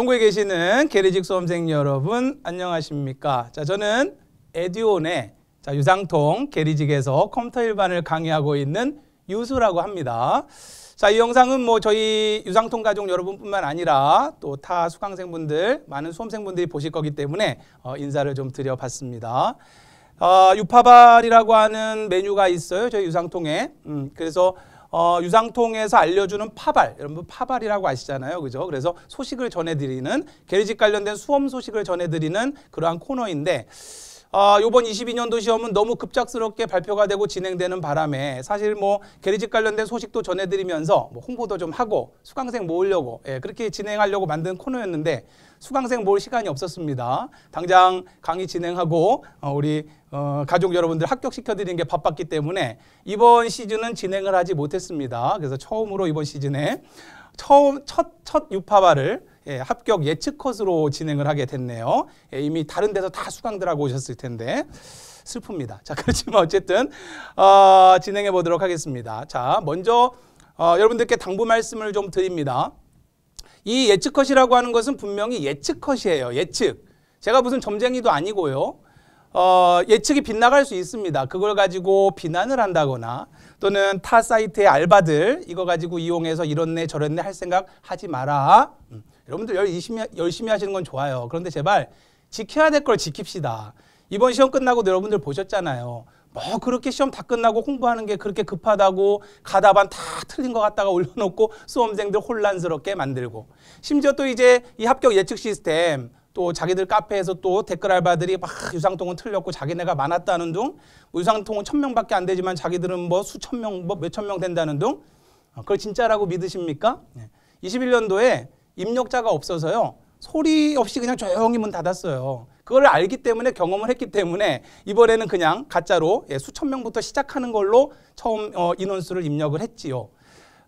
전국에 계시는 게리직 수험생 여러분 안녕하십니까? 자, 저는 에듀온의 자, 유상통 게리직에서 컴퓨터 일반을 강의하고 있는 유수라고 합니다. 자, 이 영상은 뭐 저희 유상통 가족 여러분뿐만 아니라 또 타 수강생분들, 많은 수험생분들이 보실 거기 때문에 어, 인사를 좀 드려봤습니다. 어, 유파발이라고 하는 메뉴가 있어요. 저희 유상통에. 음, 그래서 어, 유상통에서 알려주는 파발, 여러분 뭐 파발이라고 아시잖아요. 그죠? 그래서 소식을 전해드리는, 게리직 관련된 수험 소식을 전해드리는 그러한 코너인데, 아, 요번 22년도 시험은 너무 급작스럽게 발표가 되고 진행되는 바람에 사실 뭐 게리직 관련된 소식도 전해드리면서 뭐 홍보도 좀 하고 수강생 모으려고 예, 그렇게 진행하려고 만든 코너였는데 수강생 모을 시간이 없었습니다. 당장 강의 진행하고 어, 우리 어, 가족 여러분들 합격시켜드리는 게 바빴기 때문에 이번 시즌은 진행을 하지 못했습니다. 그래서 처음으로 이번 시즌에 처음 첫첫 유파발을 예, 합격 예측 컷으로 진행을 하게 됐네요. 예, 이미 다른 데서 다 수강들하고 오셨을 텐데 슬픕니다. 자 그렇지만 어쨌든 어, 진행해 보도록 하겠습니다. 자 먼저 어, 여러분들께 당부 말씀을 좀 드립니다. 이 예측 컷이라고 하는 것은 분명히 예측 컷이에요. 예측. 제가 무슨 점쟁이도 아니고요. 어, 예측이 빗나갈 수 있습니다. 그걸 가지고 비난을 한다거나 또는 타 사이트의 알바들 이거 가지고 이용해서 이런네 저런네 할 생각 하지 마라. 음. 여러분들 열심히, 열심히 하시는 건 좋아요. 그런데 제발 지켜야 될 걸 지킵시다. 이번 시험 끝나고 여러분들 보셨잖아요. 뭐 그렇게 시험 다 끝나고 홍보하는게 그렇게 급하다고 가다반 다 틀린 것 같다가 올려놓고 수험생들 혼란스럽게 만들고 심지어 또 이제 이 합격 예측 시스템 또 자기들 카페에서 또 댓글 알바들이 막 유상통은 틀렸고 자기네가 많았다는 둥 뭐 유상통은 천 명밖에 안 되지만 자기들은 뭐 수천 명 뭐 몇 천 명 된다는 둥 어, 그걸 진짜라고 믿으십니까? 21년도에 예. 입력자가 없어서요. 소리 없이 그냥 조용히 문 닫았어요. 그걸 알기 때문에 경험을 했기 때문에 이번에는 그냥 가짜로 예, 수천 명부터 시작하는 걸로 처음 어, 인원수를 입력을 했지요.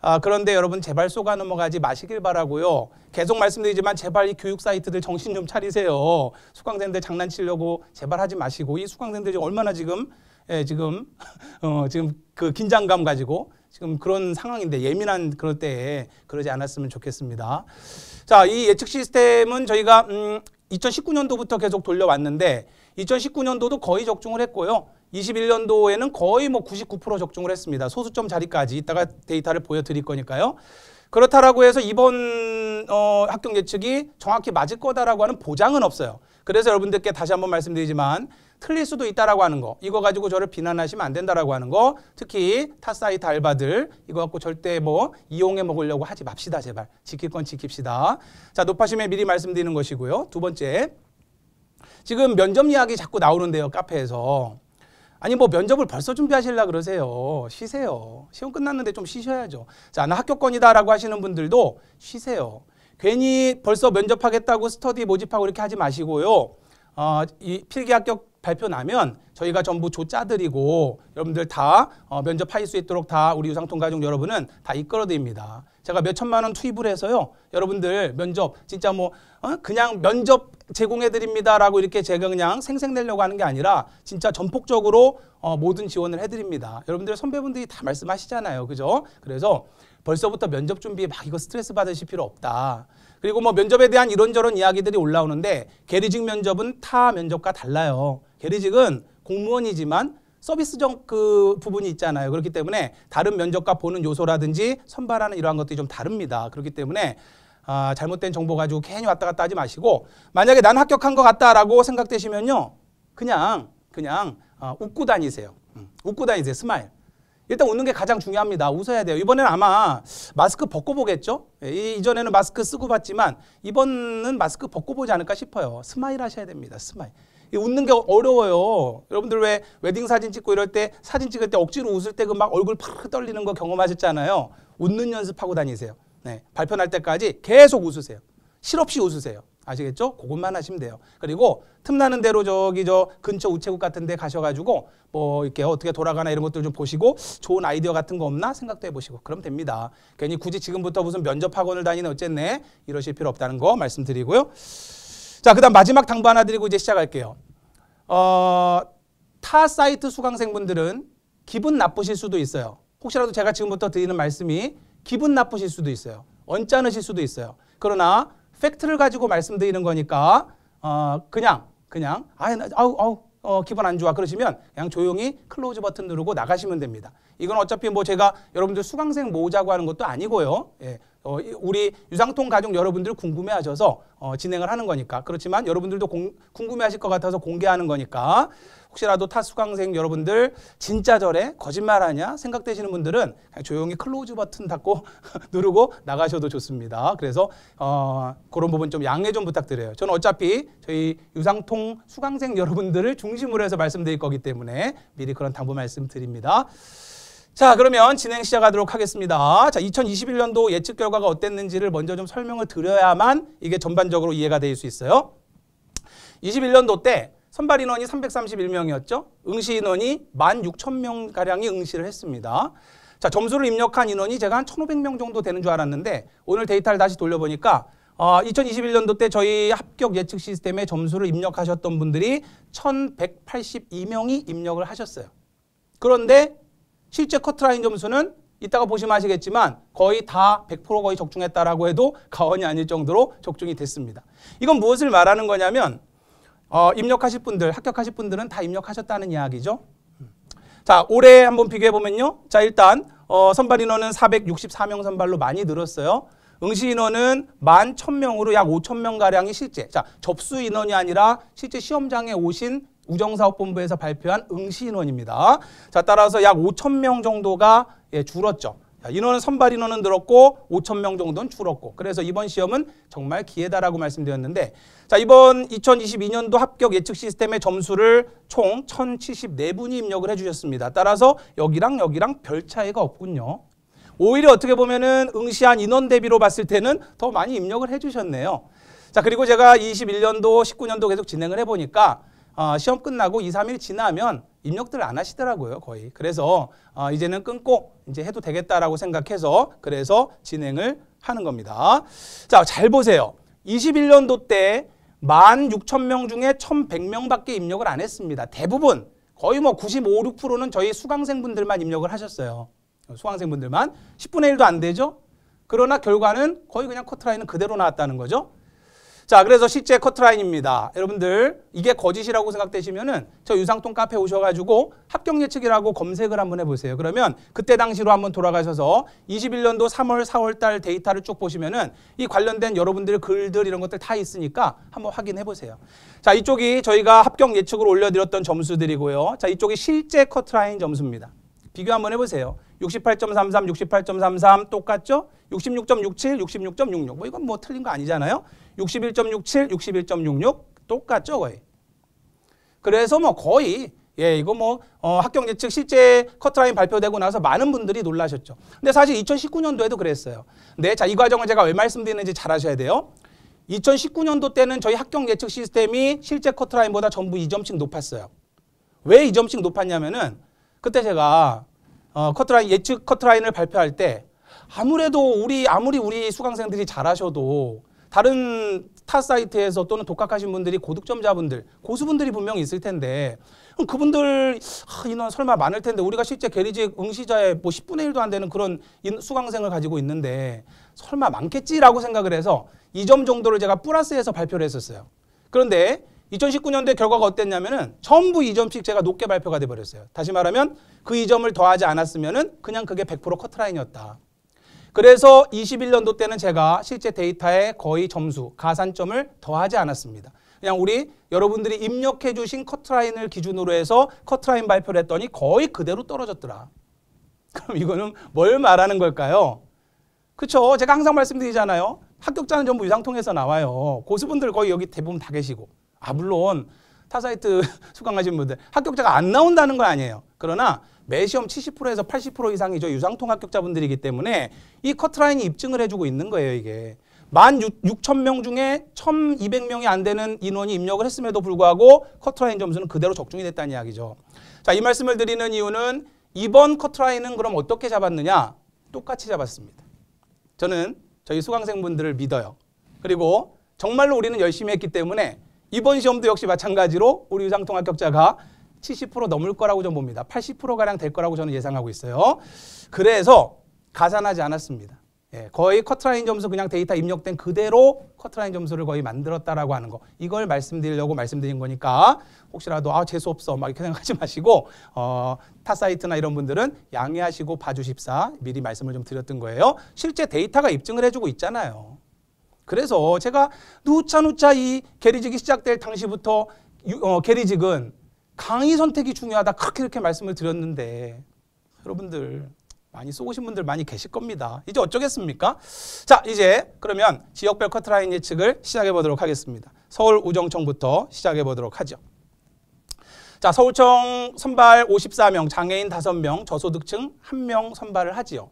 아, 그런데 여러분 제발 속가 넘어가지 마시길 바라고요. 계속 말씀드리지만 제발 이 교육 사이트들 정신 좀 차리세요. 수강생들 장난치려고 제발 하지 마시고 이 수강생들이 얼마나 지금 예, 지금 어, 지금 그 긴장감 가지고 지금 그런 상황인데 예민한 그럴 때에 그러지 않았으면 좋겠습니다. 자, 이 예측 시스템은 저희가 음, 2019년도부터 계속 돌려왔는데 2019년도도 거의 적중을 했고요. 21년도에는 거의 뭐 99% 적중을 했습니다. 소수점 자리까지 이따가 데이터를 보여드릴 거니까요. 그렇다라고 해서 이번 어, 합격 예측이 정확히 맞을 거다라고 하는 보장은 없어요. 그래서 여러분들께 다시 한번 말씀드리지만 틀릴 수도 있다라고 하는 거 이거 가지고 저를 비난하시면 안 된다라고 하는 거 특히 타 사이트 알바들 이거 갖고 절대 뭐 이용해 먹으려고 하지 맙시다 제발 지킬 건 지킵시다 자 높아심에 미리 말씀드리는 것이고요 두 번째 지금 면접 이야기 자꾸 나오는데요 카페에서 아니 뭐 면접을 벌써 준비하실라 그러세요. 쉬세요. 시험 끝났는데 좀 쉬셔야죠. 자, 나 합격권이다라고 하시는 분들도 쉬세요. 괜히 벌써 면접하겠다고 스터디 모집하고 이렇게 하지 마시고요. 어, 이 필기 합격 발표 나면 저희가 전부 조짜드리고 여러분들 다 어, 면접할 수 있도록 다 우리 유상통 가족 여러분은 다 이끌어드립니다. 제가 몇 천만 원 투입을 해서요. 여러분들 면접 진짜 뭐 어? 그냥 면접 제공해 드립니다라고 이렇게 제가 그냥 생색내려고 하는 게 아니라 진짜 전폭적으로 어, 모든 지원을 해드립니다. 여러분들 선배분들이 다 말씀하시잖아요, 그죠? 그래서 벌써부터 면접 준비에 막 이거 스트레스 받으실 필요 없다. 그리고 뭐 면접에 대한 이런저런 이야기들이 올라오는데 게리직 면접은 타 면접과 달라요. 계리직은 공무원이지만 서비스적 그 부분이 있잖아요. 그렇기 때문에 다른 면접과 보는 요소라든지 선발하는 이러한 것들이 좀 다릅니다. 그렇기 때문에 아, 잘못된 정보 가지고 괜히 왔다 갔다 하지 마시고 만약에 난 합격한 것 같다라고 생각되시면요. 그냥 그냥 어, 웃고 다니세요. 음, 웃고 다니세요. 스마일. 일단 웃는 게 가장 중요합니다. 웃어야 돼요. 이번에는 아마 마스크 벗고 보겠죠? 예, 이전에는 마스크 쓰고 봤지만 이번은 마스크 벗고 보지 않을까 싶어요. 스마일 하셔야 됩니다. 스마일. 웃는 게 어려워요. 여러분들 왜 웨딩 사진 찍고 이럴 때 사진 찍을 때 억지로 웃을 때 그 막 얼굴 팍 떨리는 거 경험하셨잖아요. 웃는 연습하고 다니세요. 네. 발표날 때까지 계속 웃으세요. 실없이 웃으세요. 아시겠죠? 그것만 하시면 돼요. 그리고 틈나는 대로 저기 저 근처 우체국 같은 데 가셔가지고 뭐 이렇게 어떻게 돌아가나 이런 것들 좀 보시고 좋은 아이디어 같은 거 없나 생각도 해보시고 그럼 됩니다. 괜히 굳이 지금부터 무슨 면접 학원을 다니는 어쨌네 이러실 필요 없다는 거 말씀드리고요. 자, 그다음 마지막 당부 하나 드리고 이제 시작할게요. 어, 타 사이트 수강생분들은 기분 나쁘실 수도 있어요. 혹시라도 제가 지금부터 드리는 말씀이 기분 나쁘실 수도 있어요. 언짢으실 수도 있어요. 그러나 팩트를 가지고 말씀드리는 거니까 어, 그냥 그냥 아유 아우 아우 어, 기분 안 좋아 그러시면 그냥 조용히 클로즈 버튼 누르고 나가시면 됩니다. 이건 어차피 뭐 제가 여러분들 수강생 모으자고 하는 것도 아니고요. 예. 어, 우리 유상통 가족 여러분들 궁금해하셔서 어, 진행을 하는 거니까 그렇지만 여러분들도 공, 궁금해하실 것 같아서 공개하는 거니까 혹시라도 타 수강생 여러분들 진짜 저래 거짓말하냐 생각되시는 분들은 그냥 조용히 클로즈 버튼 닫고 누르고 나가셔도 좋습니다. 그래서 어, 그런 부분 좀 양해 좀 부탁드려요. 저는 어차피 저희 유상통 수강생 여러분들을 중심으로 해서 말씀드릴 거기 때문에 미리 그런 당부 말씀드립니다. 자 그러면 진행 시작하도록 하겠습니다. 자 2021년도 예측 결과가 어땠는지를 먼저 좀 설명을 드려야만 이게 전반적으로 이해가 될 수 있어요. 21년도 때 선발 인원이 331명이었죠. 응시 인원이 16,000명가량이 응시를 했습니다. 자 점수를 입력한 인원이 제가 한 1,500명 정도 되는 줄 알았는데 오늘 데이터를 다시 돌려보니까 어, 2021년도 때 저희 합격 예측 시스템에 점수를 입력하셨던 분들이 1,182명이 입력을 하셨어요. 그런데 실제 커트라인 점수는 이따가 보시면 아시겠지만 거의 다 100% 거의 적중했다라고 해도 과언이 아닐 정도로 적중이 됐습니다. 이건 무엇을 말하는 거냐면 어, 입력하실 분들, 합격하실 분들은 다 입력하셨다는 이야기죠. 자, 올해 한번 비교해 보면요. 자, 일단 어, 선발 인원은 464명 선발로 많이 늘었어요. 응시 인원은 만 천명으로약 오천 명 가량이 실제. 자, 접수 인원이 아니라 실제 시험장에 오신 우정사업본부에서 발표한 응시 인원입니다. 자, 따라서 약 5천 명 정도가 예, 줄었죠. 자, 인원은 선발 인원은 늘었고 5천 명 정도는 줄었고 그래서 이번 시험은 정말 기회다라고 말씀드렸는데 자 이번 2022년도 합격 예측 시스템의 점수를 총 1,074분이 입력을 해주셨습니다. 따라서 여기랑 여기랑 별 차이가 없군요. 오히려 어떻게 보면은 응시한 인원 대비로 봤을 때는 더 많이 입력을 해주셨네요. 자 그리고 제가 21년도, 19년도 계속 진행을 해보니까 어, 시험 끝나고 2, 3일 지나면 입력들을 안 하시더라고요, 거의. 그래서 어, 이제는 끊고 이제 해도 되겠다라고 생각해서 그래서 진행을 하는 겁니다. 자, 잘 보세요. 21년도 때 16,000명 중에 1,100명밖에 입력을 안 했습니다. 대부분 거의 뭐 95, 6%는 저희 수강생분들만 입력을 하셨어요. 수강생분들만 10분의 1도 안 되죠? 그러나 결과는 거의 그냥 커트라인은 그대로 나왔다는 거죠. 자, 그래서 실제 커트라인입니다. 여러분들 이게 거짓이라고 생각되시면은 저 유상통 카페 오셔가지고 합격 예측이라고 검색을 한번 해보세요. 그러면 그때 당시로 한번 돌아가셔서 21년도 3월, 4월달 데이터를 쭉 보시면은 이 관련된 여러분들 의 글들 이런 것들 다 있으니까 한번 확인해보세요. 자, 이쪽이 저희가 합격 예측으로 올려드렸던 점수들이고요. 자, 이쪽이 실제 커트라인 점수입니다. 비교 한번 해보세요. 68.33, 68.33 똑같죠? 66.67, 66.66. 뭐 이건 뭐 틀린 거 아니잖아요. 61.67, 61.66 똑같죠 거의. 그래서 뭐 거의 예, 이거 뭐 어, 학경 예측 실제 커트라인 발표되고 나서 많은 분들이 놀라셨죠. 근데 사실 2019년도에도 그랬어요. 네, 자 이 과정을 제가 왜 말씀드리는지 잘 아셔야 돼요. 2019년도 때는 저희 합격 예측 시스템이 실제 커트라인보다 전부 2점씩 높았어요. 왜 2점씩 높았냐면은 그때 제가 어, 커트라인 예측 커트라인을 발표할 때 아무래도 우리 아무리 우리 수강생들이 잘하셔도 다른 타 사이트에서 또는 독학하신 분들이 고득점자분들 고수분들이 분명히 있을 텐데 그럼 그분들 아, 인원 설마 많을 텐데 우리가 실제 게리직 응시자의 뭐 10분의 1도 안 되는 그런 수강생을 가지고 있는데 설마 많겠지라고 생각을 해서 이 점 정도를 제가 플러스해서 발표를 했었어요. 그런데 2019년도에 결과가 어땠냐면은 전부 이점씩 제가 높게 발표가 돼 버렸어요. 다시 말하면 그 이점을 더하지 않았으면은 그냥 그게 100% 커트라인이었다. 그래서 21년도 때는 제가 실제 데이터에 거의 점수, 가산점을 더하지 않았습니다. 그냥 우리 여러분들이 입력해 주신 커트라인을 기준으로 해서 커트라인 발표를 했더니 거의 그대로 떨어졌더라. 그럼 이거는 뭘 말하는 걸까요? 그쵸? 제가 항상 말씀드리잖아요. 합격자는 전부 유상통에서 나와요. 고수분들 거의 여기 대부분 다 계시고. 아 물론 타사이트 수강하신 분들 합격자가 안 나온다는 건 아니에요. 그러나 매시험 70%에서 80% 이상이 죠 유상통 합격자분들이기 때문에 이 커트라인이 입증을 해주고 있는 거예요 이게. 만 6,000명 중에 1,200명이 안 되는 인원이 입력을 했음에도 불구하고 커트라인 점수는 그대로 적중이 됐다는 이야기죠. 자, 이 말씀을 드리는 이유는 이번 커트라인은 그럼 어떻게 잡았느냐? 똑같이 잡았습니다. 저는 저희 수강생분들을 믿어요. 그리고 정말로 우리는 열심히 했기 때문에 이번 시험도 역시 마찬가지로 우리 유상통 합격자가 70% 넘을 거라고 저는 봅니다. 80%가량 될 거라고 저는 예상하고 있어요. 그래서 가산하지 않았습니다. 예, 거의 커트라인 점수 그냥 데이터 입력된 그대로 커트라인 점수를 거의 만들었다라고 하는 거 이걸 말씀드리려고 말씀드린 거니까 혹시라도 아 재수 없어 막 이렇게 생각하지 마시고 어, 타 사이트나 이런 분들은 양해하시고 봐주십사 미리 말씀을 좀 드렸던 거예요 실제 데이터가 입증을 해주고 있잖아요 그래서 제가 누차누차 이 게리직이 시작될 당시부터 유, 어, 게리직은 강의 선택이 중요하다 그렇게 이렇게 말씀을 드렸는데 여러분들 많이 쏘신 분들 많이 계실 겁니다. 이제 어쩌겠습니까? 자, 이제 그러면 지역별 커트라인 예측을 시작해 보도록 하겠습니다. 서울 우정청부터 시작해 보도록 하죠. 자, 서울청 선발 54명, 장애인 5명, 저소득층 1명 선발을 하지요.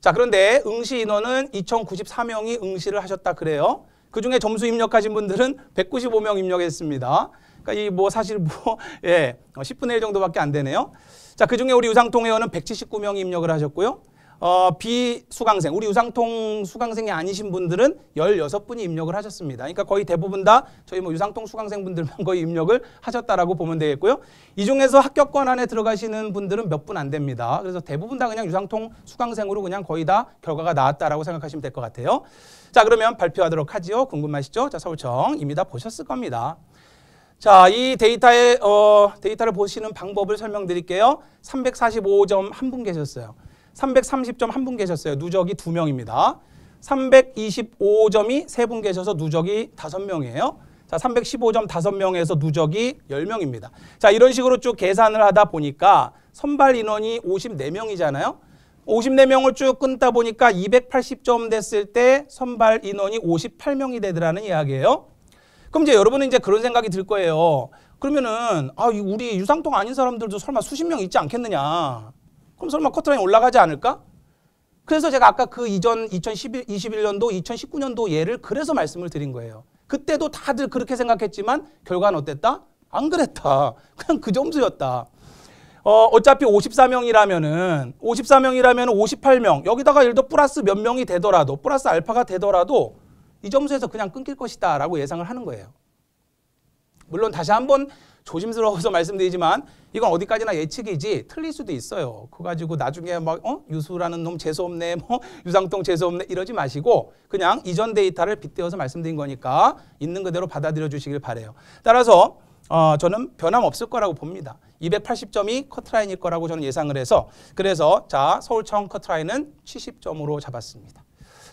자 그런데 응시 인원은 2094명이 응시를 하셨다 그래요. 그중에 점수 입력하신 분들은 195명 입력했습니다. 그러니까 이 뭐 사실 뭐 예, 10분의 어, 1 정도밖에 안 되네요. 자 그중에 우리 유상통 회원은 179명이 입력을 하셨고요. 어, 비수강생, 우리 유상통 수강생이 아니신 분들은 1 6 분이 입력을 하셨습니다. 그러니까 거의 대부분 다 저희 뭐 유상통 수강생분들만 거의 입력을 하셨다라고 보면 되겠고요. 이 중에서 합격권 안에 들어가시는 분들은 몇 분 안 됩니다. 그래서 대부분 다 그냥 유상통 수강생으로 그냥 거의 다 결과가 나왔다라고 생각하시면 될 것 같아요. 자, 그러면 발표하도록 하지요. 궁금하시죠? 자, 서울청 이미 다 보셨을 겁니다. 자, 이 데이터의 어, 데이터를 보시는 방법을 설명드릴게요. 345점 한 분 계셨어요. 330점 한 분 계셨어요. 누적이 두명입니다 325점이 세 분 계셔서 누적이 다섯 명이에요 자, 315점 다섯 명에서 누적이 10명입니다. 자, 이런 식으로 쭉 계산을 하다 보니까 선발 인원이 54명이잖아요. 54명을 쭉 끊다 보니까 280점 됐을 때 선발 인원이 58명이 되더라는 이야기예요. 그럼 이제 여러분은 이제 그런 생각이 들 거예요. 그러면은 아, 우리 유상통 아닌 사람들도 설마 수십 명 있지 않겠느냐. 그럼 설마 커트라인 올라가지 않을까? 그래서 제가 아까 그 이전 2021년도, 2019년도 예를 그래서 말씀을 드린 거예요. 그때도 다들 그렇게 생각했지만 결과는 어땠다? 안 그랬다. 그냥 그 점수였다. 어, 어차피 54명이라면은 5 4명이라면 58명 여기다가 예를 들어 플러스 몇 명이 되더라도 플러스 알파가 되더라도 이 점수에서 그냥 끊길 것이다라고 예상을 하는 거예요. 물론 다시 한번 조심스러워서 말씀드리지만 이건 어디까지나 예측이지 틀릴 수도 있어요. 그거 가지고 나중에 막 어? 유수라는 놈 재수 없네. 뭐 유상통 재수 없네. 이러지 마시고 그냥 이전 데이터를 빗대어서 말씀드린 거니까 있는 그대로 받아들여 주시길 바래요. 따라서 어, 저는 변함없을 거라고 봅니다. 280점이 커트라인일 거라고 저는 예상을 해서 그래서 자 서울청 커트라인은 70점으로 잡았습니다.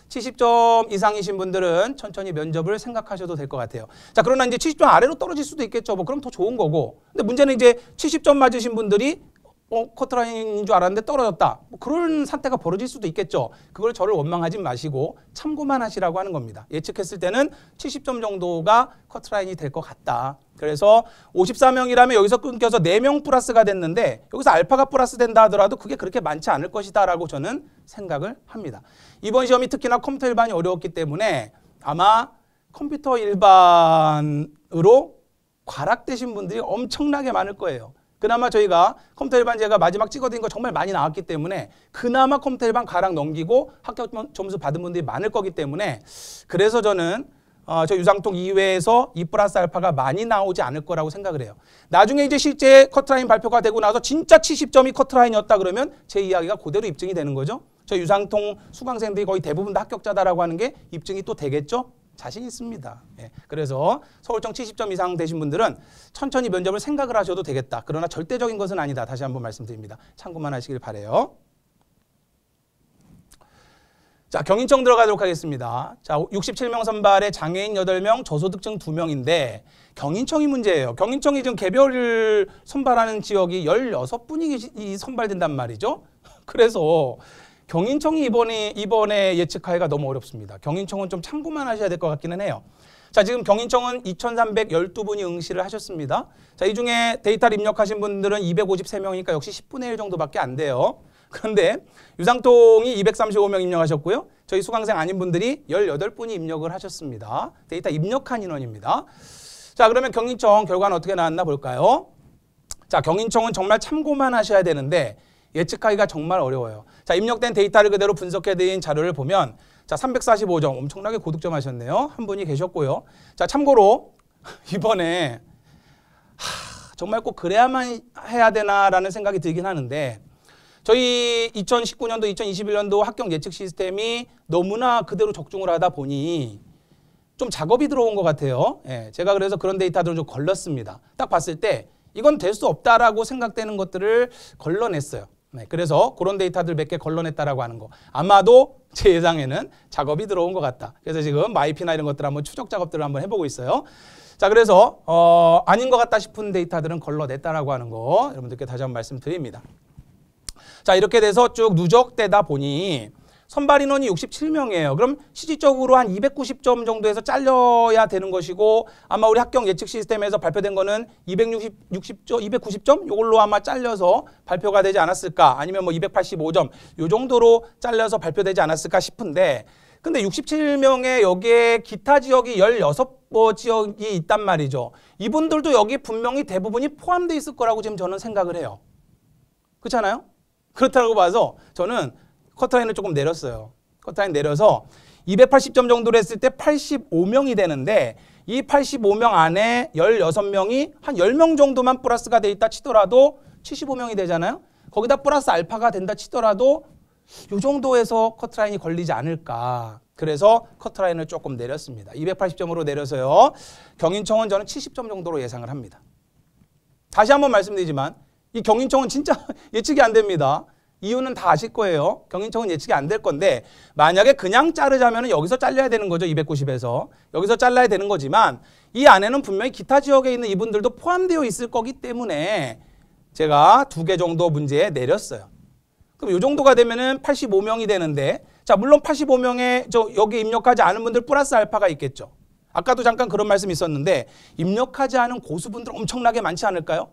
70점 이상이신 분들은 천천히 면접을 생각하셔도 될 것 같아요. 자, 그러나 이제 70점 아래로 떨어질 수도 있겠죠. 뭐 그럼 더 좋은 거고. 근데 문제는 이제 70점 맞으신 분들이 어, 커트라인인 줄 알았는데 떨어졌다. 뭐 그런 사태가 벌어질 수도 있겠죠. 그걸 저를 원망하지 마시고 참고만 하시라고 하는 겁니다. 예측했을 때는 70점 정도가 커트라인이 될 것 같다. 그래서 54명이라면 여기서 끊겨서 4명 플러스가 됐는데 여기서 알파가 플러스 된다 하더라도 그게 그렇게 많지 않을 것이다라고 저는 생각을 합니다. 이번 시험이 특히나 컴퓨터 일반이 어려웠기 때문에 아마 컴퓨터 일반으로 과락되신 분들이 엄청나게 많을 거예요. 그나마 저희가 컴퓨터 일반 제가 마지막 찍어드린 거 정말 많이 나왔기 때문에 그나마 컴퓨터 일반 가락 넘기고 합격 점수 받은 분들이 많을 거기 때문에 그래서 저는 어, 저 유상통 이외에서 2 e 플러스 알파가 많이 나오지 않을 거라고 생각을 해요. 나중에 이제 실제 커트라인 발표가 되고 나서 진짜 70점이 커트라인이었다 그러면 제 이야기가 그대로 입증이 되는 거죠. 저 유상통 수강생들이 거의 대부분 다 합격자다라고 하는 게 입증이 또 되겠죠. 자신 있습니다. 예. 그래서 서울청 70점 이상 되신 분들은 천천히 면접을 생각을 하셔도 되겠다. 그러나 절대적인 것은 아니다. 다시 한번 말씀드립니다. 참고만 하시길 바래요. 자, 경인청 들어가도록 하겠습니다. 자, 67명 선발에 장애인 8명, 저소득층 2명인데 경인청이 문제예요. 경인청이 지금 개별 선발하는 지역이 16분이 선발된단 말이죠. 그래서 경인청이 이번에 이번에 예측하기가 너무 어렵습니다. 경인청은 좀 참고만 하셔야 될 것 같기는 해요. 자, 지금 경인청은 2,312분이 응시를 하셨습니다. 자, 이 중에 데이터를 입력하신 분들은 253명이니까 역시 10분의 1 정도밖에 안 돼요. 그런데 유상통이 235명 입력하셨고요. 저희 수강생 아닌 분들이 18분이 입력을 하셨습니다. 데이터 입력한 인원입니다. 자, 그러면 경인청 결과는 어떻게 나왔나 볼까요? 자, 경인청은 정말 참고만 하셔야 되는데 예측하기가 정말 어려워요. 자, 입력된 데이터를 그대로 분석해드린 자료를 보면 자, 345점 엄청나게 고득점 하셨네요. 한 분이 계셨고요. 자, 참고로 이번에 하, 정말 꼭 그래야만 해야 되나라는 생각이 들긴 하는데 저희 2019년도, 2021년도 합격 예측 시스템이 너무나 그대로 적중을 하다 보니 좀 작업이 들어온 것 같아요. 예, 제가 그래서 그런 데이터들을 좀 걸렀습니다. 딱 봤을 때 이건 될 수 없다라고 생각되는 것들을 걸러냈어요. 네, 그래서 그런 데이터들 몇 개 걸러냈다라고 하는 거. 아마도 제 예상에는 작업이 들어온 것 같다. 그래서 지금 마이피나 이런 것들 한번 추적 작업들을 한번 해보고 있어요. 자, 그래서 어, 아닌 것 같다 싶은 데이터들은 걸러냈다라고 하는 거 여러분들께 다시 한번 말씀드립니다. 자, 이렇게 돼서 쭉 누적되다 보니 선발 인원이 67명이에요. 그럼 시기적으로 한 290점 정도에서 잘려야 되는 것이고 아마 우리 합격 예측 시스템에서 발표된 거는 260, 60점, 290점 이걸로 아마 잘려서 발표가 되지 않았을까 아니면 뭐 285점 이 정도로 잘려서 발표되지 않았을까 싶은데 근데 67명의 여기에 기타 지역이 16뭐 지역이 있단 말이죠. 이분들도 여기 분명히 대부분이 포함되어 있을 거라고 지금 저는 생각을 해요. 그렇잖아요? 그렇다고 봐서 저는 커트라인을 조금 내렸어요. 커트라인 내려서 280점 정도로 했을 때 85명이 되는데 이 85명 안에 16명이 한 10명 정도만 플러스가 돼 있다 치더라도 75명이 되잖아요. 거기다 플러스 알파가 된다 치더라도 이 정도에서 커트라인이 걸리지 않을까. 그래서 커트라인을 조금 내렸습니다. 280점으로 내려서요. 경인청은 저는 70점 정도로 예상을 합니다. 다시 한번 말씀드리지만 이 경인청은 진짜 예측이 안 됩니다. 이유는 다 아실 거예요. 경인청은 예측이 안 될 건데 만약에 그냥 자르자면 여기서 잘려야 되는 거죠. 290에서. 여기서 잘라야 되는 거지만 이 안에는 분명히 기타 지역에 있는 이분들도 포함되어 있을 거기 때문에 제가 두 개 정도 문제 내렸어요. 그럼 이 정도가 되면은 85명이 되는데 자 물론 85명에 저 여기 입력하지 않은 분들 플러스 알파가 있겠죠. 아까도 잠깐 그런 말씀 이 있었는데 입력하지 않은 고수분들 엄청나게 많지 않을까요?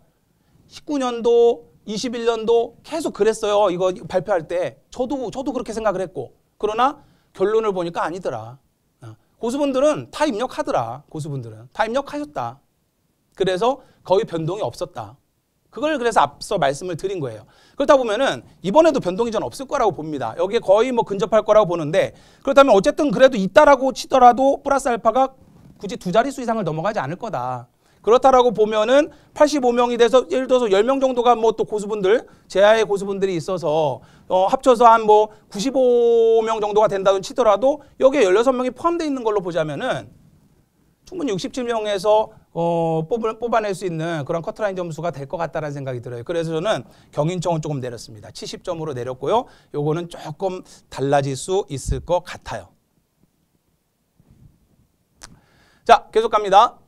19년도 21년도 계속 그랬어요. 이거 발표할 때 저도 저도 그렇게 생각을 했고 그러나 결론을 보니까 아니더라. 어. 고수분들은 다 입력하더라. 고수분들은 다 입력하셨다. 그래서 거의 변동이 없었다. 그걸 그래서 앞서 말씀을 드린 거예요. 그렇다 보면은 이번에도 변동이 전 없을 거라고 봅니다. 여기에 거의 뭐 근접할 거라고 보는데 그렇다면 어쨌든 그래도 있다라고 치더라도 플러스 알파가 굳이 두 자릿수 이상을 넘어가지 않을 거다. 그렇다라고 보면은 85명이 돼서 예를 들어서 10명 정도가 뭐 또 고수분들, 제하의 고수분들이 있어서 어, 합쳐서 한 뭐 95명 정도가 된다고 치더라도 여기에 16명이 포함되어 있는 걸로 보자면은 충분히 67명에서 어, 뽑을, 뽑아낼 수 있는 그런 커트라인 점수가 될 것 같다는 생각이 들어요. 그래서 저는 경인청은 조금 내렸습니다. 70점으로 내렸고요. 요거는 조금 달라질 수 있을 것 같아요. 자, 계속 갑니다.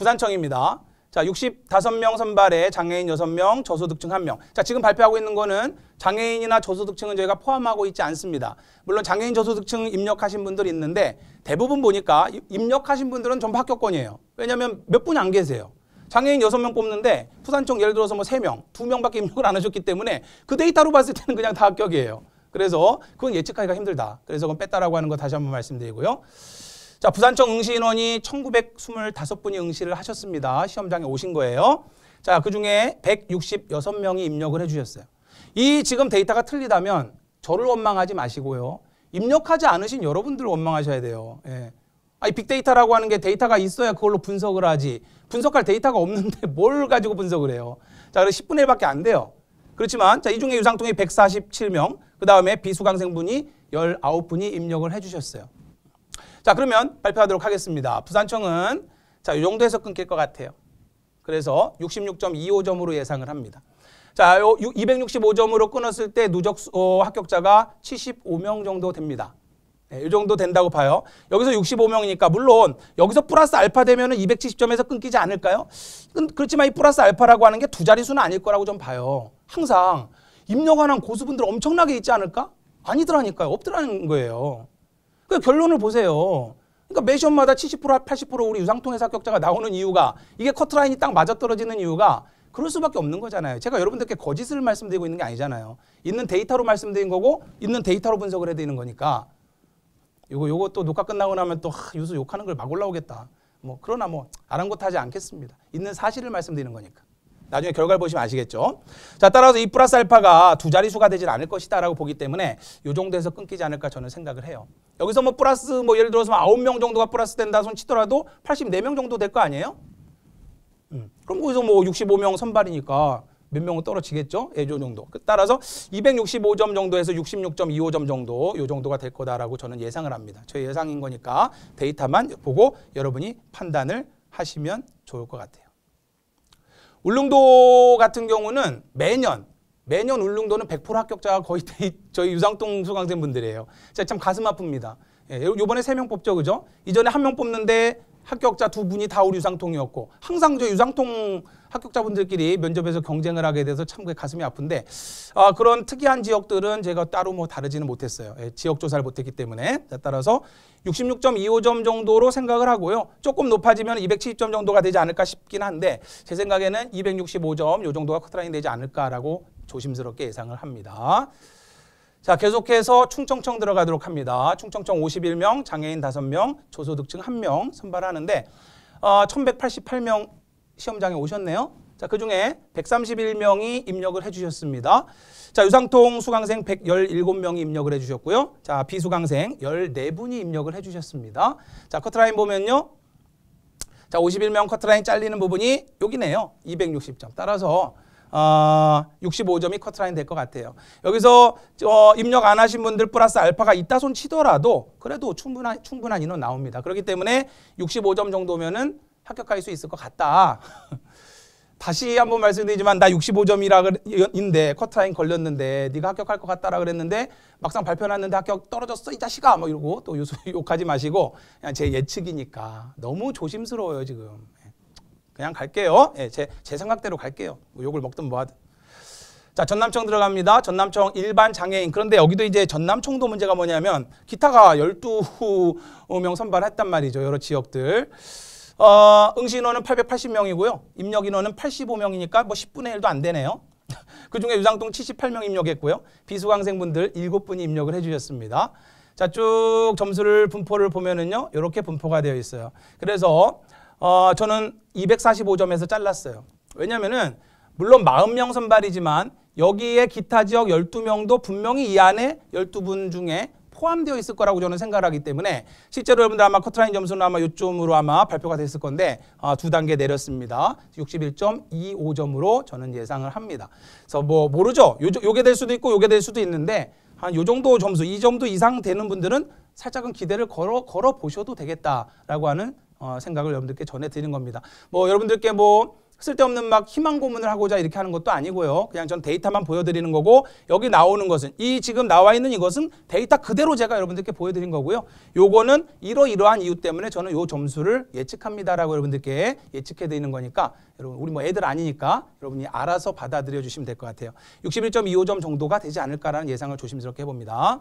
부산청입니다. 자, 65명 선발에 장애인 6명, 저소득층 1명. 자, 지금 발표하고 있는 거는 장애인이나 저소득층은 저희가 포함하고 있지 않습니다. 물론 장애인 저소득층 입력하신 분들 있는데 대부분 보니까 입력하신 분들은 전부 합격권이에요. 왜냐하면 몇 분이 안 계세요. 장애인 6명 뽑는데 부산청 예를 들어서 뭐 3명, 2명밖에 입력을 안 하셨기 때문에 그 데이터로 봤을 때는 그냥 다 합격이에요. 그래서 그건 예측하기가 힘들다. 그래서 그건 뺐다라고 하는 거 다시 한번 말씀드리고요. 자, 부산청 응시 인원이 1925분이 응시를 하셨습니다. 시험장에 오신 거예요. 자, 그 중에 166명이 입력을 해 주셨어요. 이 지금 데이터가 틀리다면 저를 원망하지 마시고요. 입력하지 않으신 여러분들을 원망하셔야 돼요. 예. 아니 빅데이터라고 하는 게 데이터가 있어야 그걸로 분석을 하지. 분석할 데이터가 없는데 뭘 가지고 분석을 해요. 자, 그래서 10분의 1밖에 안 돼요. 그렇지만 자, 이 중에 유상통이 147명, 그다음에 비수강생분이 19분이 입력을 해 주셨어요. 자 그러면 발표하도록 하겠습니다. 부산청은 자 이 정도에서 끊길 것 같아요. 그래서 66.25점으로 예상을 합니다. 자, 요 265점으로 끊었을 때 누적 어, 합격자가 75명 정도 됩니다. 네, 이 정도 된다고 봐요. 여기서 65명이니까 물론 여기서 플러스 알파 되면은 270점에서 끊기지 않을까요? 끊, 그렇지만 이 플러스 알파라고 하는 게 두 자릿수는 아닐 거라고 좀 봐요. 항상 입력하는 고수분들 엄청나게 있지 않을까? 아니더라니까요. 없더라는 거예요. 그 결론을 보세요. 그러니까 매시마다 70% 80% 우리 유상통해서 합격자가 나오는 이유가 이게 커트라인이 딱 맞아떨어지는 이유가 그럴 수밖에 없는 거잖아요. 제가 여러분들께 거짓을 말씀드리고 있는 게 아니잖아요. 있는 데이터로 말씀드린 거고 있는 데이터로 분석을 해야 되는 거니까 요거 요것도 녹화 끝나고 나면 또 하, 유수 욕하는 걸 막 올라오겠다. 뭐 그러나 뭐 아랑곳하지 않겠습니다. 있는 사실을 말씀드리는 거니까. 나중에 결과를 보시면 아시겠죠. 자, 따라서 이 플러스 알파가 두자리수가 되질 않을 것이다라고 보기 때문에 요 정도에서 끊기지 않을까 저는 생각을 해요. 여기서 뭐 플러스 뭐 예를 들어서 뭐 아홉 명 정도가 플러스 된다 손 치더라도 8 4명 정도 될 거 아니에요? 음. 그럼 거기서 뭐6 5명 선발이니까 몇 명은 떨어지겠죠? 예, 조 정도. 그 따라서 265점 정도에서 66.25점 정도, 요 정도가 될 거다라고 저는 예상을 합니다. 저의 예상인 거니까 데이터만 보고 여러분이 판단을 하시면 좋을 것 같아요. 울릉도 같은 경우는 매년 매년 울릉도는 100% 합격자가 거의 저희 유상동 수강생분들이에요. 진짜 참 가슴 아픕니다. 예, 요번에 3명 뽑죠, 그죠? 이전에 한 명 뽑는데 합격자 두 분이 다 우리 유상통이었고 항상 저 유상통 합격자분들끼리 면접에서 경쟁을 하게 돼서 참 가슴이 아픈데 아, 그런 특이한 지역들은 제가 따로 뭐 다르지는 못했어요. 예, 지역 조사를 못했기 때문에 따라서 66.25점 정도로 생각을 하고요. 조금 높아지면 270점 정도가 되지 않을까 싶긴 한데 제 생각에는 265점 요 정도가 커트라인 되지 않을까라고 조심스럽게 예상을 합니다. 자, 계속해서 충청청 들어가도록 합니다. 충청청 51명, 장애인 5명, 저소득층 1명 선발하는데 어, 1188명 시험장에 오셨네요. 자, 그 중에 131명이 입력을 해주셨습니다. 자, 유상통 수강생 117명이 입력을 해주셨고요. 자, 비수강생 14분이 입력을 해주셨습니다. 자, 커트라인 보면요. 자, 51명 커트라인 잘리는 부분이 여기네요. 260점. 따라서 어, 아, 65점이 커트라인 될 것 같아요. 여기서 어, 입력 안 하신 분들 플러스 알파가 이따손 치더라도 그래도 충분한 충분한 인원 나옵니다. 그렇기 때문에 65점 정도면은 합격할 수 있을 것 같다. 다시 한번 말씀드리지만 나 65점이라인데 커트라인 걸렸는데 네가 합격할 것 같다라 그랬는데 막상 발표났는데 합격 떨어졌어 이 자식아 뭐 이러고 또 욕하지 마시고 그냥 제 예측이니까 너무 조심스러워요 지금. 그냥 갈게요. 예, 제, 제 생각대로 갈게요. 뭐 욕을 먹든 뭐하든. 자, 전남청 들어갑니다. 전남청 일반 장애인. 그런데 여기도 이제 전남청도 문제가 뭐냐면 기타가 12명 선발했단 말이죠. 여러 지역들. 어, 응시 인원은 880명이고요. 입력 인원은 85명이니까 뭐 10분의 1도 안 되네요. 그중에 유상동 78명 입력했고요. 비수강생분들 7분이 입력을 해주셨습니다. 자, 쭉 점수를 분포를 보면은요. 이렇게 분포가 되어 있어요. 그래서 어, 저는 245점에서 잘랐어요. 왜냐면은 물론 40명 선발이지만 여기에 기타 지역 12명도 분명히 이 안에 12분 중에 포함되어 있을 거라고 저는 생각하기 때문에 실제로 여러분들 아마 커트라인 점수는 아마 요점으로 아마 발표가 됐을 건데 어, 두 단계 내렸습니다. 61.25점으로 저는 예상을 합니다. 그래서 뭐 모르죠. 요, 요게 될 수도 있고 요게 될 수도 있는데 한 요 정도 점수, 이 정도 이상 되는 분들은 살짝은 기대를 걸어 걸어 보셔도 되겠다라고 하는 어, 생각을 여러분들께 전해드리는 겁니다. 뭐 여러분들께 뭐 쓸데없는 막 희망 고문을 하고자 이렇게 하는 것도 아니고요. 그냥 전 데이터만 보여드리는 거고 여기 나오는 것은 이 지금 나와 있는 이것은 데이터 그대로 제가 여러분들께 보여드린 거고요. 요거는 이러이러한 이유 때문에 저는 요 점수를 예측합니다라고 여러분들께 예측해드리는 거니까 여러분 우리 뭐 애들 아니니까 여러분이 알아서 받아들여 주시면 될 것 같아요. 61.25점 정도가 되지 않을까라는 예상을 조심스럽게 해봅니다.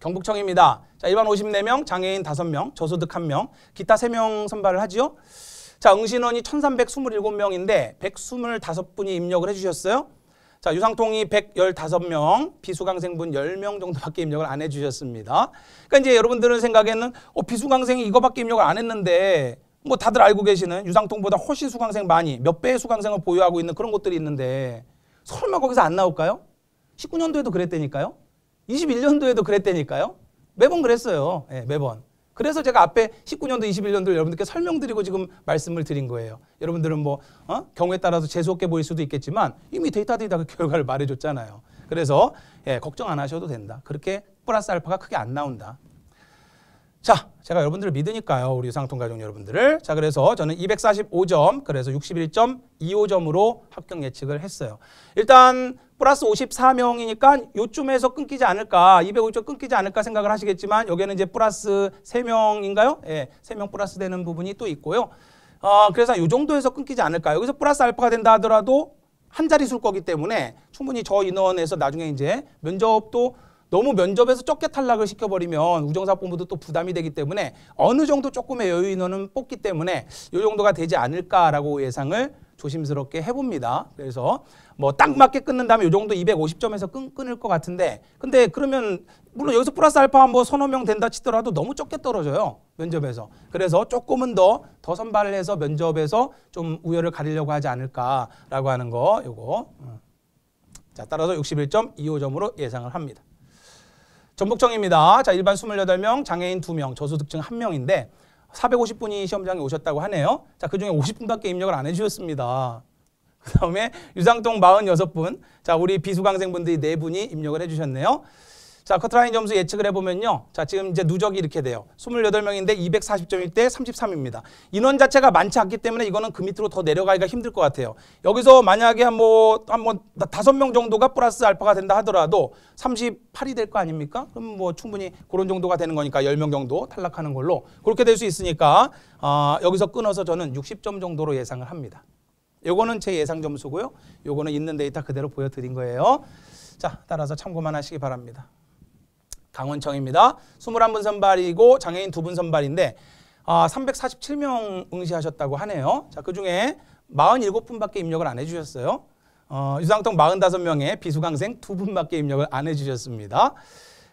경북청입니다. 자, 일반 54명, 장애인 5명, 저소득 1명, 기타 3명 선발을 하지요. 자, 응신원이 1327명인데 125분이 입력을 해주셨어요. 자, 유상통이 115명, 비수강생분 10명 정도밖에 입력을 안 해주셨습니다. 그러니까 이제 여러분들은 생각에는 어, 비수강생이 이거밖에 입력을 안 했는데 뭐 다들 알고 계시는 유상통보다 훨씬 수강생 많이 몇 배의 수강생을 보유하고 있는 그런 곳들이 있는데 설마 거기서 안 나올까요? 19년도에도 그랬다니까요. 21년도에도 그랬다니까요. 매번 그랬어요. 네, 매번. 그래서 제가 앞에 19년도, 2 1년도 여러분들께 설명드리고 지금 말씀을 드린 거예요. 여러분들은 뭐 어? 경우에 따라서 재수없게 보일 수도 있겠지만 이미 데이터들이 다 그 결과를 말해줬잖아요. 그래서 예, 걱정 안 하셔도 된다. 그렇게 플러스 알파가 크게 안 나온다. 자, 제가 여러분들을 믿으니까요. 우리 상통 가족 여러분들을. 자, 그래서 저는 245점, 그래서 61.25점으로 합격 예측을 했어요. 일단 플러스 54명이니까 요쯤에서 끊기지 않을까, 205점 끊기지 않을까 생각을 하시겠지만 여기는 이제 플러스 3명인가요? 예, 3명 플러스 되는 부분이 또 있고요. 어, 그래서 요 정도에서 끊기지 않을까. 여기서 플러스 알파가 된다 하더라도 한 자리 술 거기 때문에 충분히 저 인원에서 나중에 이제 면접도 너무 면접에서 적게 탈락을 시켜버리면 우정사학본부도 또 부담이 되기 때문에 어느 정도 조금의 여유 인원은 뽑기 때문에 이 정도가 되지 않을까라고 예상을 조심스럽게 해봅니다. 그래서 뭐 딱 맞게 끊는다면 이 정도 250점에서 끊, 끊을 것 같은데 근데 그러면 물론 여기서 플러스 알파 한뭐 서너 명 된다 치더라도 너무 적게 떨어져요. 면접에서. 그래서 조금은 더, 더 선발을 해서 면접에서 좀 우열을 가리려고 하지 않을까라고 하는 거이거 음. 자, 따라서 61.25점으로 예상을 합니다. 전북청입니다. 자, 일반 28명, 장애인 2명, 저소득층 1명인데 450분이 시험장에 오셨다고 하네요. 자, 그중에 50분밖에 입력을 안 해주셨습니다. 그 다음에 유상동 46분. 자, 우리 비수강생분들이 4분이 입력을 해주셨네요. 자, 커트라인 점수 예측을 해보면요. 자, 지금 이제 누적이 이렇게 돼요. 28명인데 240점일 때 33입니다. 인원 자체가 많지 않기 때문에 이거는 그 밑으로 더 내려가기가 힘들 것 같아요. 여기서 만약에 한 뭐, 한 뭐 다섯 명 정도가 플러스 알파가 된다 하더라도 38이 될 거 아닙니까? 그럼 뭐 충분히 그런 정도가 되는 거니까 10명 정도 탈락하는 걸로 그렇게 될 수 있으니까 어, 여기서 끊어서 저는 60점 정도로 예상을 합니다. 요거는 제 예상 점수고요. 요거는 있는 데이터 그대로 보여드린 거예요. 자, 따라서 참고만 하시기 바랍니다. 강원청입니다. 21분 선발이고 장애인 2분 선발인데 아, 347명 응시하셨다고 하네요. 자, 그중에 47분밖에 입력을 안 해주셨어요. 어, 유상통 45명의 비수강생 2분밖에 입력을 안 해주셨습니다.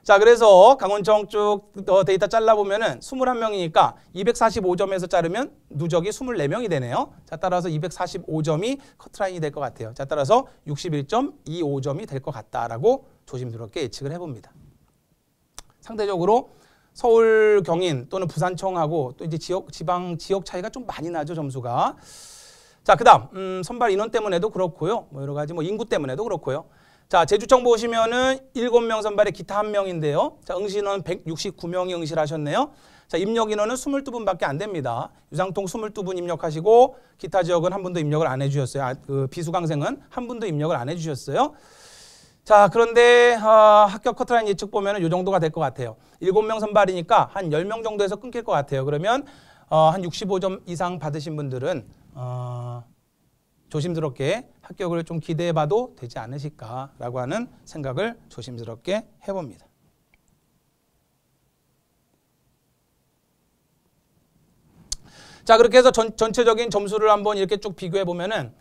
자, 그래서 강원청 쪽 데이터 잘라보면은 21명이니까 245점에서 자르면 누적이 24명이 되네요. 자, 따라서 245점이 커트라인이 될 것 같아요. 자, 따라서 61.25점이 될 것 같다라고 조심스럽게 예측을 해봅니다. 상대적으로 서울 경인 또는 부산청하고 또 이제 지역 지방 지역 차이가 좀 많이 나죠 점수가 자 그다음 음, 선발 인원 때문에도 그렇고요 뭐 여러 가지 뭐 인구 때문에도 그렇고요 자 제주청 보시면은 일곱 명 선발에 기타 한 명인데요 자응시는 백육십구 명이 응시를 하셨네요 자 입력 인원은 스물두 분밖에안 됩니다 유상통 스물두 분 입력하시고 기타 지역은 한 분도 입력을 안 해주셨어요 아, 그 비수강생은 한 분도 입력을 안 해주셨어요 자, 그런데 어, 합격 커트라인 예측 보면 이 정도가 될 것 같아요. 7명 선발이니까 한 10명 정도에서 끊길 것 같아요. 그러면 어, 한 65점 이상 받으신 분들은 어, 조심스럽게 합격을 좀 기대해봐도 되지 않으실까라고 하는 생각을 조심스럽게 해봅니다. 자 그렇게 해서 전, 전체적인 점수를 한번 이렇게 쭉 비교해 보면은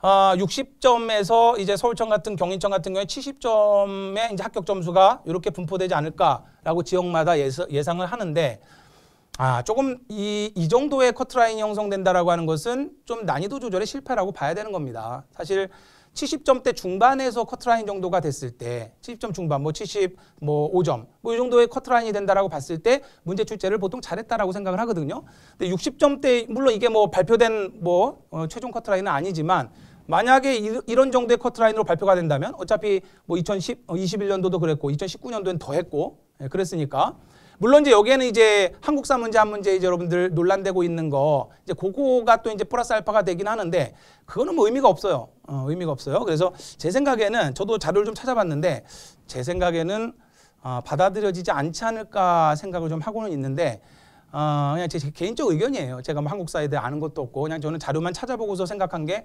60점에서 아, 이제 서울청 같은 경인청 같은 경우에 70점의 이제 합격 점수가 이렇게 분포되지 않을까라고 지역마다 예상을 하는데 아 조금 이, 이 정도의 커트라인이 형성된다라고 하는 것은 좀 난이도 조절에 실패라고 봐야 되는 겁니다. 사실 70점대 중반에서 커트라인 정도가 됐을 때 70점 중반 뭐 70 뭐 5점 뭐 뭐이 정도의 커트라인이 된다라고 봤을 때 문제 출제를 보통 잘했다라고 생각을 하거든요. 근데 60점대 물론 이게 뭐 발표된 뭐 어, 최종 커트라인은 아니지만 만약에 이런 정도의 커트라인으로 발표가 된다면 어차피 뭐 2010, 21년도도 어, 그랬고 2019년도엔 더 했고 예, 그랬으니까 물론 이제 여기에는 이제 한국사 문제 한 문제 이제 여러분들 논란되고 있는 거 이제 그거가 또 이제 플러스 알파가 되긴 하는데 그거는 뭐 의미가 없어요. 어, 의미가 없어요. 그래서 제 생각에는 저도 자료를 좀 찾아봤는데 제 생각에는 어, 받아들여지지 않지 않을까 생각을 좀 하고는 있는데 어, 그냥 제, 개인적 의견이에요. 제가 뭐 한국 사에 회 대해 아는 것도 없고 그냥 저는 자료만 찾아보고서 생각한 게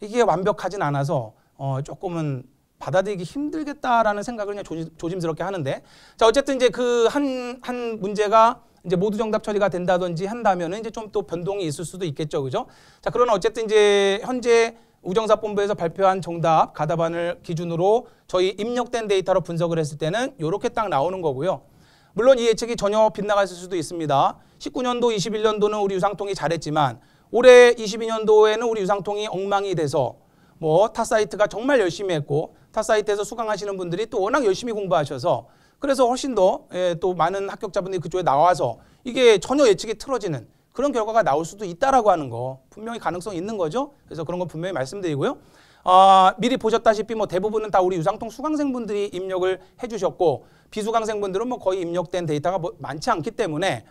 이게 완벽하진 않아서 어, 조금은 받아들이기 힘들겠다라는 생각을 그냥 조심, 조심스럽게 하는데 자 어쨌든 이제 그 한한 한 문제가 이제 모두 정답 처리가 된다든지 한다면은 이제 좀 또 변동이 있을 수도 있겠죠, 그죠? 자 그러나 어쨌든 이제 현재 우정사본부에서 발표한 정답 가답안을 기준으로 저희 입력된 데이터로 분석을 했을 때는 이렇게 딱 나오는 거고요. 물론 이 예측이 전혀 빗나갔을 수도 있습니다. 19년도, 21년도는 우리 유상통이 잘했지만 올해 22년도에는 우리 유상통이 엉망이 돼서 뭐 타 사이트가 정말 열심히 했고 타 사이트에서 수강하시는 분들이 또 워낙 열심히 공부하셔서 그래서 훨씬 더또 예, 많은 합격자분들이 그쪽에 나와서 이게 전혀 예측이 틀어지는 그런 결과가 나올 수도 있다라고 하는 거 분명히 가능성이 있는 거죠. 그래서 그런 건 분명히 말씀드리고요. 어, 미리 보셨다시피 뭐 대부분은 다 우리 유상통 수강생분들이 입력을 해주셨고 비수강생분들은 뭐 거의 입력된 데이터가 뭐 많지 않기 때문에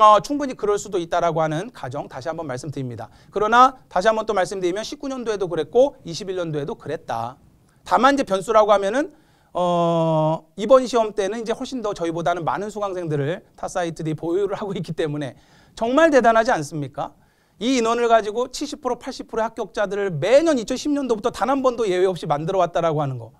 어, 충분히 그럴 수도 있다라고 하는 가정 다시 한번 말씀드립니다. 그러나 다시 한번 또 말씀드리면 19년도에도 그랬고 21년도에도 그랬다. 다만 이제 변수라고 하면은 어, 이번 시험 때는 이제 훨씬 더 저희보다는 많은 수강생들을 타 사이트들이 보유를 하고 있기 때문에 정말 대단하지 않습니까? 이 인원을 가지고 70% 80%의 합격자들을 매년 2010년도부터 단 한 번도 예외 없이 만들어 왔다라고 하는 거.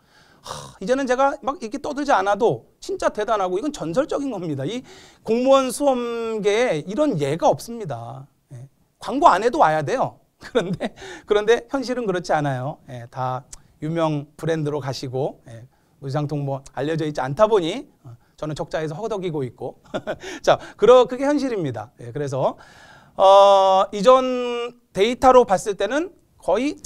하, 이제는 제가 막 이렇게 떠들지 않아도 진짜 대단하고 이건 전설적인 겁니다. 이 공무원 수험계에 이런 예가 없습니다. 예. 광고 안 해도 와야 돼요. 그런데 그런데 현실은 그렇지 않아요. 예, 다 유명 브랜드로 가시고 예, 의상통 뭐 알려져 있지 않다 보니 어, 저는 적자에서 허덕이고 있고 자 그러 그게 현실입니다. 예, 그래서 어, 이전 데이터로 봤을 때는 거의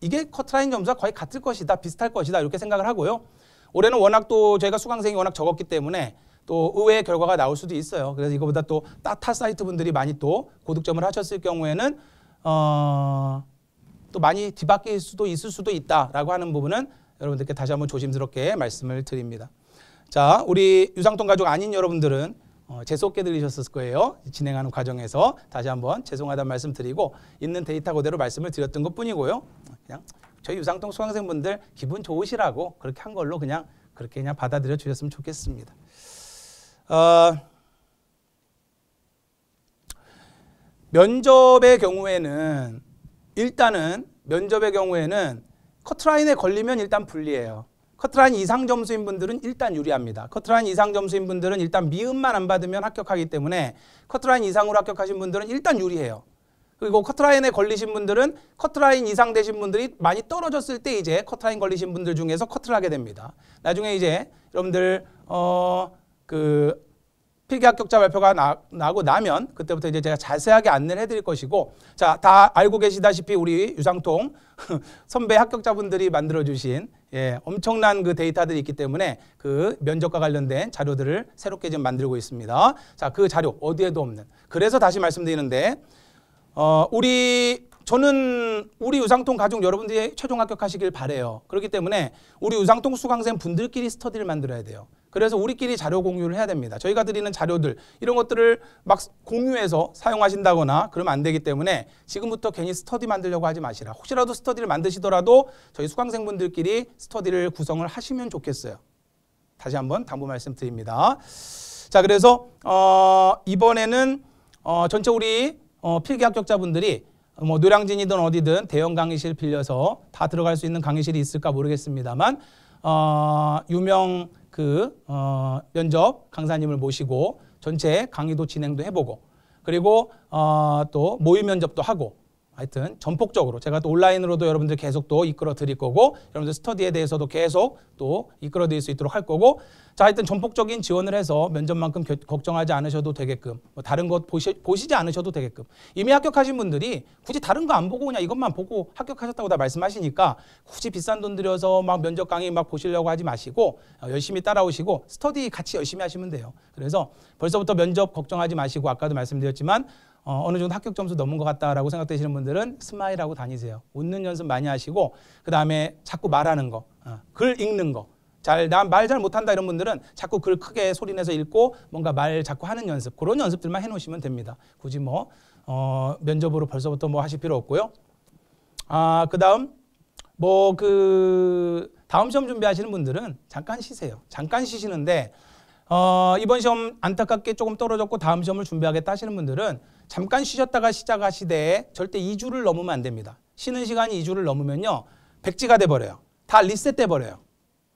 이게 커트라인 점수와 거의 같을 것이다. 비슷할 것이다. 이렇게 생각을 하고요. 올해는 워낙 또 저희가 수강생이 워낙 적었기 때문에 또 의외의 결과가 나올 수도 있어요. 그래서 이거보다 또따타 사이트 분들이 많이 또 고득점을 하셨을 경우에는 어, 또 많이 뒤바뀔 수도 있을 수도 있다라고 하는 부분은 여러분들께 다시 한번 조심스럽게 말씀을 드립니다. 자, 우리 유상통 가족 아닌 여러분들은 어, 재수없게 들리셨을 거예요. 진행하는 과정에서 다시 한번 죄송하다는 말씀 드리고 있는 데이터 그대로 말씀을 드렸던 것 뿐이고요. 그냥 저희 유상통 수강생분들 기분 좋으시라고 그렇게 한 걸로 그냥 그렇게 그냥 받아들여 주셨으면 좋겠습니다. 어, 면접의 경우에는 일단은 면접의 경우에는 커트라인에 걸리면 일단 불리해요. 커트라인 이상 점수인 분들은 일단 유리합니다. 커트라인 이상 점수인 분들은 일단 미음만 안 받으면 합격하기 때문에 커트라인 이상으로 합격하신 분들은 일단 유리해요. 그리고 커트라인에 걸리신 분들은 커트라인 이상 되신 분들이 많이 떨어졌을 때 이제 커트라인 걸리신 분들 중에서 커트를 하게 됩니다. 나중에 이제 여러분들 어그 필기 합격자 발표가 나, 고 나면 그때부터 이제 제가 자세하게 안내를 해드릴 것이고 자 다 알고 계시다시피 우리 유상통 선배 합격자분들이 만들어주신 예, 엄청난 그 데이터들이 있기 때문에 그 면접과 관련된 자료들을 새롭게 지금 만들고 있습니다. 자 그 자료 어디에도 없는 그래서 다시 말씀드리는데 어, 우리 저는 우리 우상통 가족 여러분들이 최종 합격하시길 바래요. 그렇기 때문에 우리 우상통 수강생 분들끼리 스터디를 만들어야 돼요. 그래서 우리끼리 자료 공유를 해야 됩니다. 저희가 드리는 자료들 이런 것들을 막 공유해서 사용하신다거나 그러면 안 되기 때문에 지금부터 괜히 스터디 만들려고 하지 마시라. 혹시라도 스터디를 만드시더라도 저희 수강생분들끼리 스터디를 구성을 하시면 좋겠어요. 다시 한번 당부 말씀드립니다. 자 그래서 어, 이번에는 어, 전체 우리 어, 필기 합격자분들이 뭐 노량진이든 어디든 대형 강의실 빌려서 다 들어갈 수 있는 강의실이 있을까 모르겠습니다만 어, 유명 그 어, 면접 강사님을 모시고 전체 강의도 진행도 해보고 그리고 어, 또 모의 면접도 하고 하여튼 전폭적으로 제가 또 온라인으로도 여러분들 계속 또 이끌어 드릴 거고 여러분들 스터디에 대해서도 계속 또 이끌어 드릴 수 있도록 할 거고 자 하여튼 전폭적인 지원을 해서 면접만큼 겨, 걱정하지 않으셔도 되게끔 뭐 다른 것 보시, 보시지 않으셔도 되게끔 이미 합격하신 분들이 굳이 다른 거 안 보고 그냥 이것만 보고 합격하셨다고 다 말씀하시니까 굳이 비싼 돈 들여서 막 면접 강의 막 보시려고 하지 마시고 어, 열심히 따라오시고 스터디 같이 열심히 하시면 돼요 그래서 벌써부터 면접 걱정하지 마시고 아까도 말씀드렸지만 어, 어느 정도 합격 점수 넘은 것 같다라고 생각되시는 분들은 스마일하고 다니세요. 웃는 연습 많이 하시고 그 다음에 자꾸 말하는 거, 어, 글 읽는 거. 잘, 난 말 잘 못한다 이런 분들은 자꾸 글 크게 소리내서 읽고 뭔가 말 자꾸 하는 연습 그런 연습들만 해놓으시면 됩니다. 굳이 뭐 어, 면접으로 벌써부터 뭐 하실 필요 없고요. 아 그다음 뭐 그 다음 시험 준비하시는 분들은 잠깐 쉬세요. 잠깐 쉬시는데 어, 이번 시험 안타깝게 조금 떨어졌고 다음 시험을 준비하겠다 하시는 분들은 잠깐 쉬셨다가 시작하시되 절대 2주를 넘으면 안 됩니다. 쉬는 시간이 2주를 넘으면요. 백지가 돼버려요. 다 리셋돼 버려요.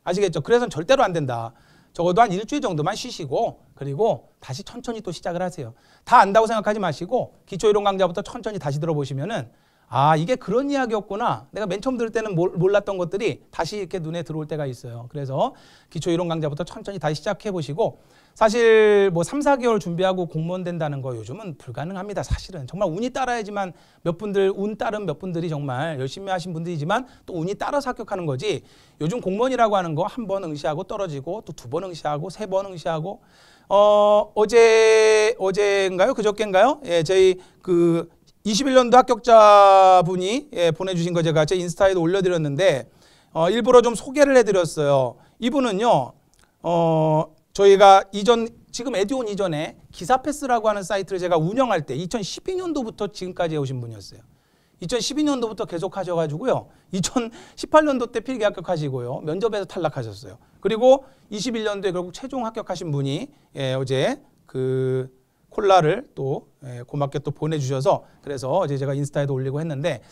아시겠죠? 그래서 절대로 안 된다. 적어도 한 일주일 정도만 쉬시고 그리고 다시 천천히 또 시작을 하세요. 다 안다고 생각하지 마시고 기초이론 강좌부터 천천히 다시 들어보시면은 아 이게 그런 이야기였구나 내가 맨 처음 들을 때는 몰랐던 것들이 다시 이렇게 눈에 들어올 때가 있어요 그래서 기초 이론 강좌부터 천천히 다시 시작해 보시고 사실 뭐 3, 4개월 준비하고 공무원 된다는 거 요즘은 불가능합니다 사실은 정말 운이 따라야지만 몇 분들 운 따른 몇 분들이 정말 열심히 하신 분들이지만 또 운이 따라서 합격하는 거지 요즘 공무원이라고 하는 거 한 번 응시하고 떨어지고 또 두 번 응시하고 세 번 응시하고 어 어제 어제인가요 그저께인가요 예 저희 그 21년도 합격자분이 예, 보내주신 거 제가 제 인스타에도 올려드렸는데 어, 일부러 좀 소개를 해드렸어요. 이분은요. 어, 저희가 이전 지금 에듀온 이전에 기사패스라고 하는 사이트를 제가 운영할 때 2012년도부터 지금까지 해오신 분이었어요. 2012년도부터 계속 하셔가지고요. 2018년도 때 필기 합격하시고요. 면접에서 탈락하셨어요. 그리고 21년도에 결국 최종 합격하신 분이 예, 어제 그 콜라를 또 예, 고맙게 또 보내주셔서 그래서 이제 제가 인스타에도 올리고 했는데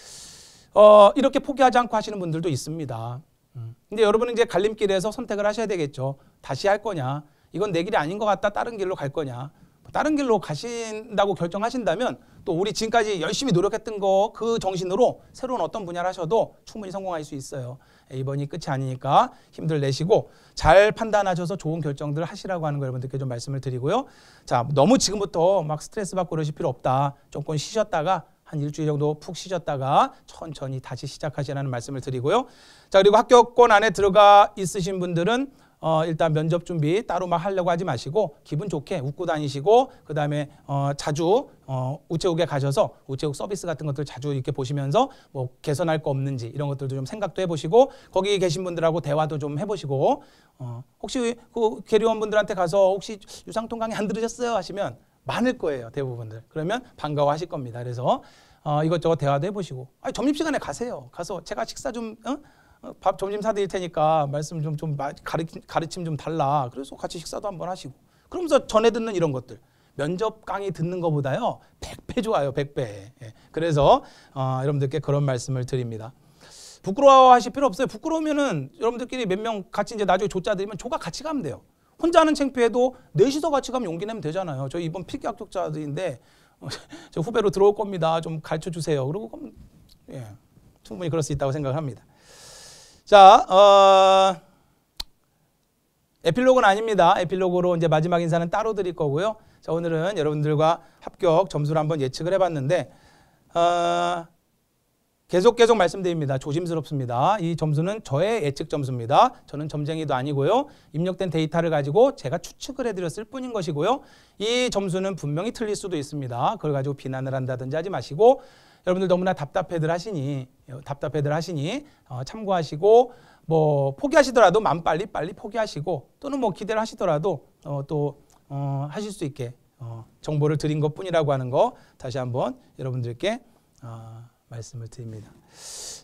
어, 이렇게 포기하지 않고 하시는 분들도 있습니다. 음. 근데 여러분은 이제 갈림길에서 선택을 하셔야 되겠죠. 다시 할 거냐? 이건 내 길이 아닌 것 같다. 다른 길로 갈 거냐? 다른 길로 가신다고 결정하신다면 또 우리 지금까지 열심히 노력했던 거 그 정신으로 새로운 어떤 분야를 하셔도 충분히 성공할 수 있어요. 이번이 끝이 아니니까 힘들 내시고 잘 판단하셔서 좋은 결정들을 하시라고 하는 거 여러분들께 좀 말씀을 드리고요. 자, 너무 지금부터 막 스트레스 받고 그러실 필요 없다. 조금 쉬셨다가 한 일주일 정도 푹 쉬셨다가 천천히 다시 시작하시라는 말씀을 드리고요. 자, 그리고 학교권 안에 들어가 있으신 분들은 어, 일단 면접 준비 따로 막 하려고 하지 마시고 기분 좋게 웃고 다니시고 그 다음에 어, 자주 어, 우체국에 가셔서 우체국 서비스 같은 것들 자주 이렇게 보시면서 뭐 개선할 거 없는지 이런 것들도 좀 생각도 해보시고 거기 계신 분들하고 대화도 좀 해보시고 어, 혹시 그계리원분들한테 가서 혹시 유상통 강의 안 들으셨어요 하시면 많을 거예요 대부분들 그러면 반가워하실 겁니다 그래서 어, 이것저것 대화도 해보시고 아니, 점심시간에 가세요 가서 제가 식사 좀 어? 밥 점심 사드릴 테니까 말씀 좀, 좀 가르침, 가르침 좀 달라. 그래서 같이 식사도 한번 하시고. 그러면서 전해 듣는 이런 것들. 면접 강의 듣는 것보다요. 100배 좋아요. 100배. 예. 그래서 어, 여러분들께 그런 말씀을 드립니다. 부끄러워하실 필요 없어요. 부끄러우면은 여러분들끼리 몇 명 같이 이제 나중에 조자 드리면 조가 같이 가면 돼요. 혼자 하는 창피해도 넷이서 같이 가면 용기 내면 되잖아요. 저 이번 필기 합격자들인데 어, 저 후배로 들어올 겁니다. 좀 가르쳐 주세요. 그리고 예, 충분히 그럴 수 있다고 생각을 합니다. 자, 어, 에필로그는 아닙니다. 에필로그로 이제 마지막 인사는 따로 드릴 거고요. 자, 오늘은 여러분들과 합격 점수를 한번 예측을 해봤는데, 어, 계속 계속 말씀드립니다. 조심스럽습니다. 이 점수는 저의 예측 점수입니다. 저는 점쟁이도 아니고요. 입력된 데이터를 가지고 제가 추측을 해드렸을 뿐인 것이고요. 이 점수는 분명히 틀릴 수도 있습니다. 그걸 가지고 비난을 한다든지 하지 마시고 여러분들 너무나 답답해들 하시니 어, 답답해들 하시니 어, 참고하시고 뭐 포기하시더라도 맘 빨리 빨리 포기하시고 또는 뭐 기대를 하시더라도 어, 또 어, 하실 수 있게 어, 정보를 드린 것뿐이라고 하는 거 다시 한번 여러분들께 어, 말씀을 드립니다.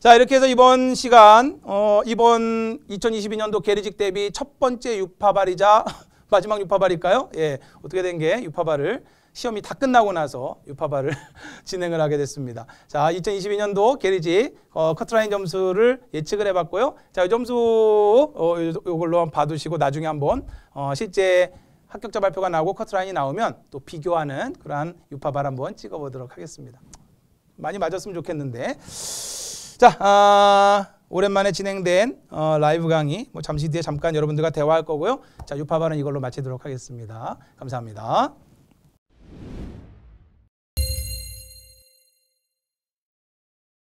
자 이렇게 해서 이번 시간 어, 이번 2022년도 계리직 대비 첫 번째 육파발이자 마지막 육파발일까요예 어떻게 된게육파발을 시험이 다 끝나고 나서 유파발을 진행을 하게 됐습니다. 자, 2022년도 게리지 어, 커트라인 점수를 예측을 해봤고요. 자, 이 점수 어, 이걸로 봐두시고 나중에 한번 어, 실제 합격자 발표가 나오고 커트라인이 나오면 또 비교하는 그러한 유파발 한번 찍어보도록 하겠습니다. 많이 맞았으면 좋겠는데. 자, 아, 오랜만에 진행된 어, 라이브 강의 뭐 잠시 뒤에 잠깐 여러분들과 대화할 거고요. 자, 유파발은 이걸로 마치도록 하겠습니다. 감사합니다.